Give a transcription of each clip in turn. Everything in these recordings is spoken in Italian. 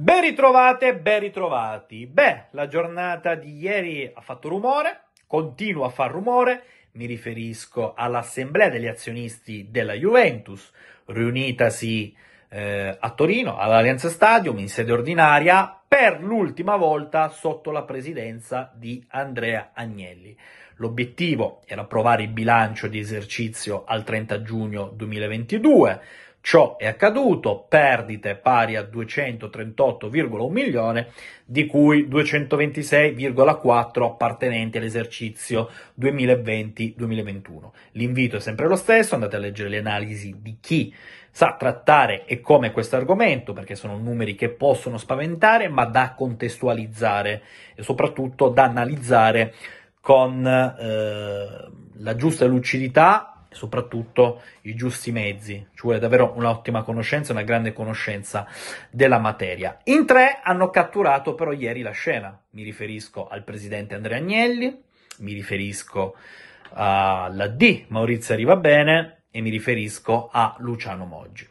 Ben ritrovate, ben ritrovati. Beh, la giornata di ieri ha fatto rumore, continua a far rumore. Mi riferisco all'assemblea degli azionisti della Juventus, riunitasi eh, a Torino, all'Allianza Stadium, in sede ordinaria, per l'ultima volta sotto la presidenza di Andrea Agnelli. L'obiettivo era approvare il bilancio di esercizio al 30 giugno 2022 Ciò è accaduto, perdite pari a 238,1 milione, di cui 226,4 appartenenti all'esercizio 2020-2021. L'invito è sempre lo stesso, andate a leggere le analisi di chi sa trattare e come questo argomento, perché sono numeri che possono spaventare, ma da contestualizzare e soprattutto da analizzare con eh, la giusta lucidità soprattutto i giusti mezzi, ci cioè vuole davvero un'ottima conoscenza, una grande conoscenza della materia. In tre hanno catturato però ieri la scena, mi riferisco al presidente Andrea Agnelli, mi riferisco alla D Maurizio arriva bene, e mi riferisco a Luciano Moggi.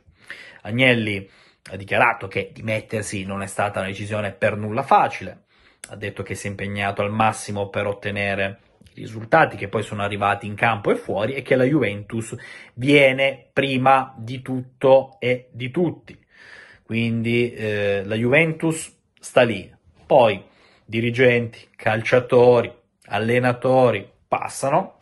Agnelli ha dichiarato che dimettersi non è stata una decisione per nulla facile, ha detto che si è impegnato al massimo per ottenere risultati che poi sono arrivati in campo e fuori è che la Juventus viene prima di tutto e di tutti. Quindi eh, la Juventus sta lì. Poi dirigenti, calciatori, allenatori passano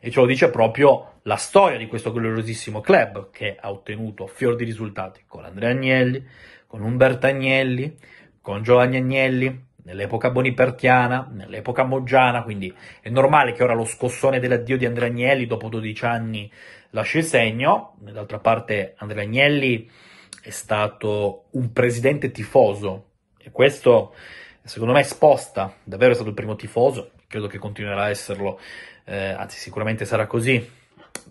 e ce lo dice proprio la storia di questo gloriosissimo club che ha ottenuto fior di risultati con Andrea Agnelli, con Umberto Agnelli, con Giovanni Agnelli, nell'epoca bonipertiana, nell'epoca moggiana, quindi è normale che ora lo scossone dell'addio di Andrea Agnelli dopo 12 anni lascia il segno, d'altra parte Andrea Agnelli è stato un presidente tifoso e questo secondo me sposta, davvero è stato il primo tifoso, credo che continuerà a esserlo, eh, anzi sicuramente sarà così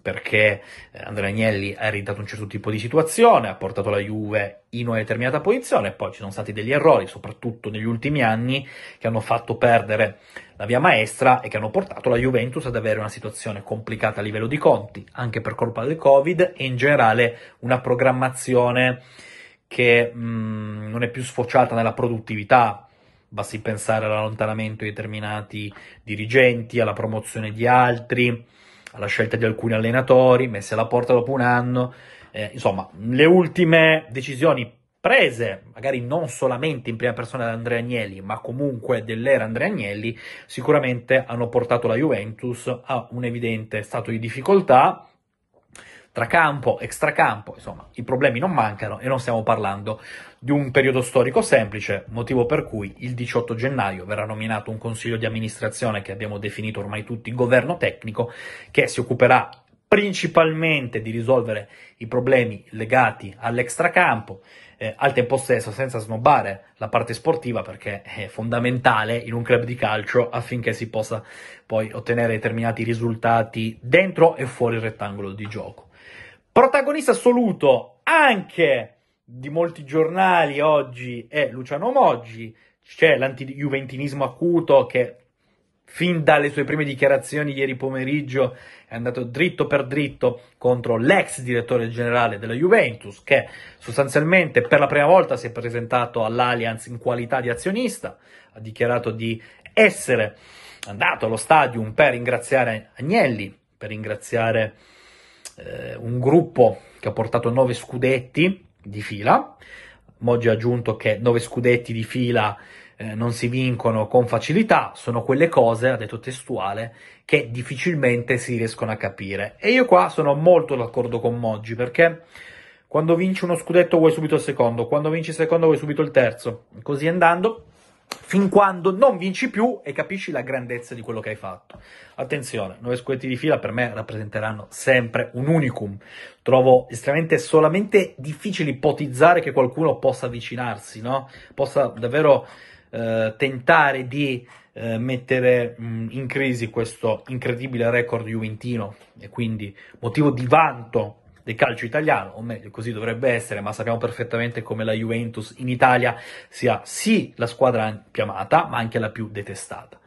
perché eh, Andrea Agnelli ha ereditato un certo tipo di situazione, ha portato la Juve in una determinata posizione, poi ci sono stati degli errori, soprattutto negli ultimi anni, che hanno fatto perdere la via maestra e che hanno portato la Juventus ad avere una situazione complicata a livello di conti, anche per colpa del Covid e in generale una programmazione che mh, mm, non è più sfociata nella produttività, basti pensare all'allontanamento di determinati dirigenti, alla promozione di altri, alla scelta di alcuni allenatori, messi alla porta dopo un anno, eh, insomma, le ultime decisioni prese, magari non solamente in prima persona da Andrea Agnelli, ma comunque dell'era Andrea Agnelli, sicuramente hanno portato la Juventus a un evidente stato di difficoltà, tra extracampo, insomma, i problemi non mancano e non stiamo parlando di un periodo storico semplice, motivo per cui il 18 gennaio verrà nominato un consiglio di amministrazione che abbiamo definito ormai tutti governo tecnico, che si occuperà principalmente di risolvere i problemi legati all'extracampo, eh, al tempo stesso senza snobbare la parte sportiva perché è fondamentale in un club di calcio affinché si possa poi ottenere determinati risultati dentro e fuori il rettangolo di gioco. Protagonista assoluto anche di molti giornali oggi è Luciano Moggi, c'è l'anti-juventinismo acuto che fin dalle sue prime dichiarazioni ieri pomeriggio è andato dritto per dritto contro l'ex direttore generale della Juventus che sostanzialmente per la prima volta si è presentato all'Allianz in qualità di azionista, ha dichiarato di essere andato allo stadium per ringraziare Agnelli, per ringraziare eh, un gruppo che ha portato 9 scudetti di fila. Moggi ha aggiunto che 9 scudetti di fila eh, non si vincono con facilità, sono quelle cose, ha detto testuale, che difficilmente si riescono a capire. E io qua sono molto d'accordo con Moggi perché quando vinci uno scudetto vuoi subito il secondo, quando vinci il secondo vuoi subito il terzo, così andando fin quando non vinci più e capisci la grandezza di quello che hai fatto. Attenzione, 9 scudetti di fila per me rappresenteranno sempre un unicum. Trovo estremamente solamente difficile ipotizzare che qualcuno possa avvicinarsi, no? Possa davvero eh, tentare di eh, mettere mh, mm, in crisi questo incredibile record juventino e quindi motivo di vanto del calcio italiano, o meglio così dovrebbe essere, ma sappiamo perfettamente come la Juventus in Italia sia sì la squadra più amata, ma anche la più detestata.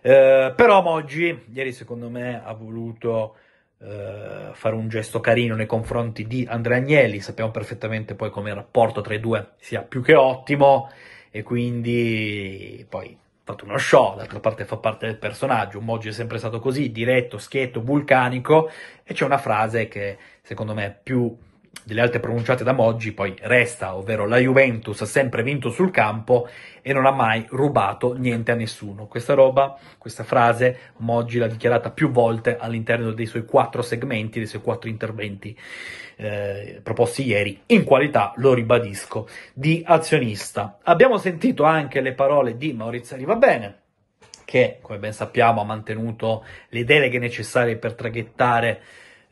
Eh, però oggi, ieri secondo me ha voluto eh, fare un gesto carino nei confronti di Andrea Agnelli, sappiamo perfettamente poi come il rapporto tra i due sia più che ottimo e quindi poi fatto uno show, d'altra parte fa parte del personaggio, Moggi è sempre stato così, diretto, schietto, vulcanico, e c'è una frase che secondo me è più delle altre pronunciate da Moggi poi resta, ovvero la Juventus ha sempre vinto sul campo e non ha mai rubato niente a nessuno. Questa roba, questa frase, Moggi l'ha dichiarata più volte all'interno dei suoi quattro segmenti, dei suoi quattro interventi eh, proposti ieri, in qualità, lo ribadisco, di azionista. Abbiamo sentito anche le parole di Maurizio Bene, che, come ben sappiamo, ha mantenuto le deleghe necessarie per traghettare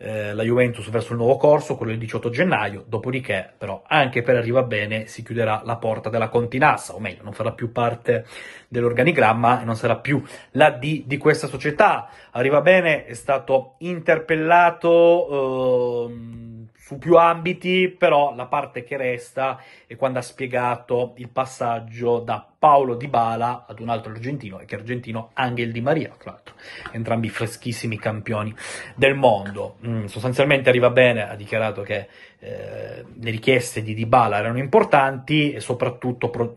eh, la Juventus verso il nuovo corso, quello del 18 gennaio, dopodiché però anche per Arriva Bene si chiuderà la porta della Continassa, o meglio, non farà più parte dell'organigramma e non sarà più la D di questa società. Arriva Bene è stato interpellato... Ehm, su più ambiti, però la parte che resta è quando ha spiegato il passaggio da Paolo Di Bala ad un altro argentino, e che argentino Angel Di Maria, tra l'altro, entrambi freschissimi campioni del mondo. Mm, sostanzialmente arriva bene, ha dichiarato che eh, le richieste di Di Bala erano importanti e soprattutto pro-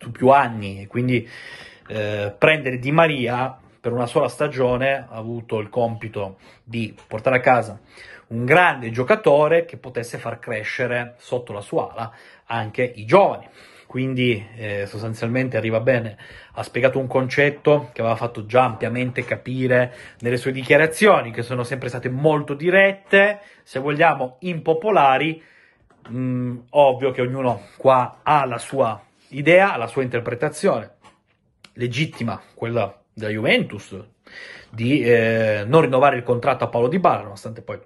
su più anni, e quindi eh, prendere Di Maria per una sola stagione ha avuto il compito di portare a casa un grande giocatore che potesse far crescere sotto la sua ala anche i giovani. Quindi eh, sostanzialmente arriva bene, ha spiegato un concetto che aveva fatto già ampiamente capire nelle sue dichiarazioni, che sono sempre state molto dirette, se vogliamo impopolari. Mm, ovvio che ognuno qua ha la sua idea, la sua interpretazione, legittima quella della Juventus, di eh, non rinnovare il contratto a Paolo Di Bala, nonostante poi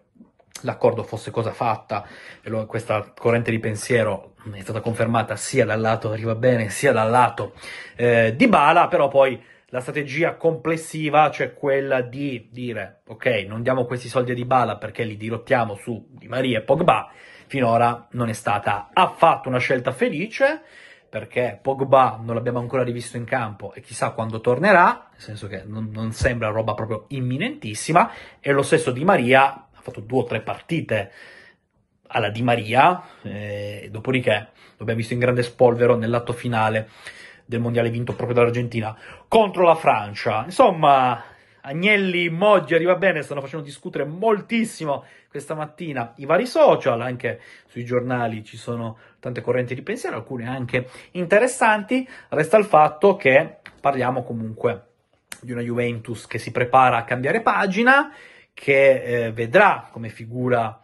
l'accordo fosse cosa fatta, e questa corrente di pensiero è stata confermata sia dal lato Arriva Bene sia dal lato eh, di Bala, però poi la strategia complessiva, cioè quella di dire ok, non diamo questi soldi a Dybala perché li dirottiamo su Di Maria e Pogba, finora non è stata affatto una scelta felice perché Pogba non l'abbiamo ancora rivisto in campo e chissà quando tornerà, nel senso che non, non sembra roba proprio imminentissima, e lo stesso Di Maria fatto due o tre partite alla Di Maria, eh, dopodiché l'abbiamo visto in grande spolvero nell'atto finale del mondiale vinto proprio dall'Argentina contro la Francia. Insomma, Agnelli, Moggi, arriva bene, stanno facendo discutere moltissimo questa mattina i vari social, anche sui giornali ci sono tante correnti di pensiero, alcune anche interessanti. Resta il fatto che parliamo comunque di una Juventus che si prepara a cambiare pagina che eh, vedrà come figura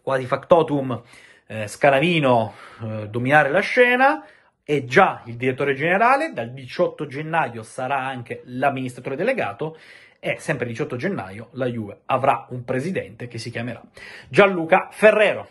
quasi factotum eh, Scanavino eh, dominare la scena, è già il direttore generale, dal 18 gennaio sarà anche l'amministratore delegato e sempre il 18 gennaio la Juve avrà un presidente che si chiamerà Gianluca Ferrero.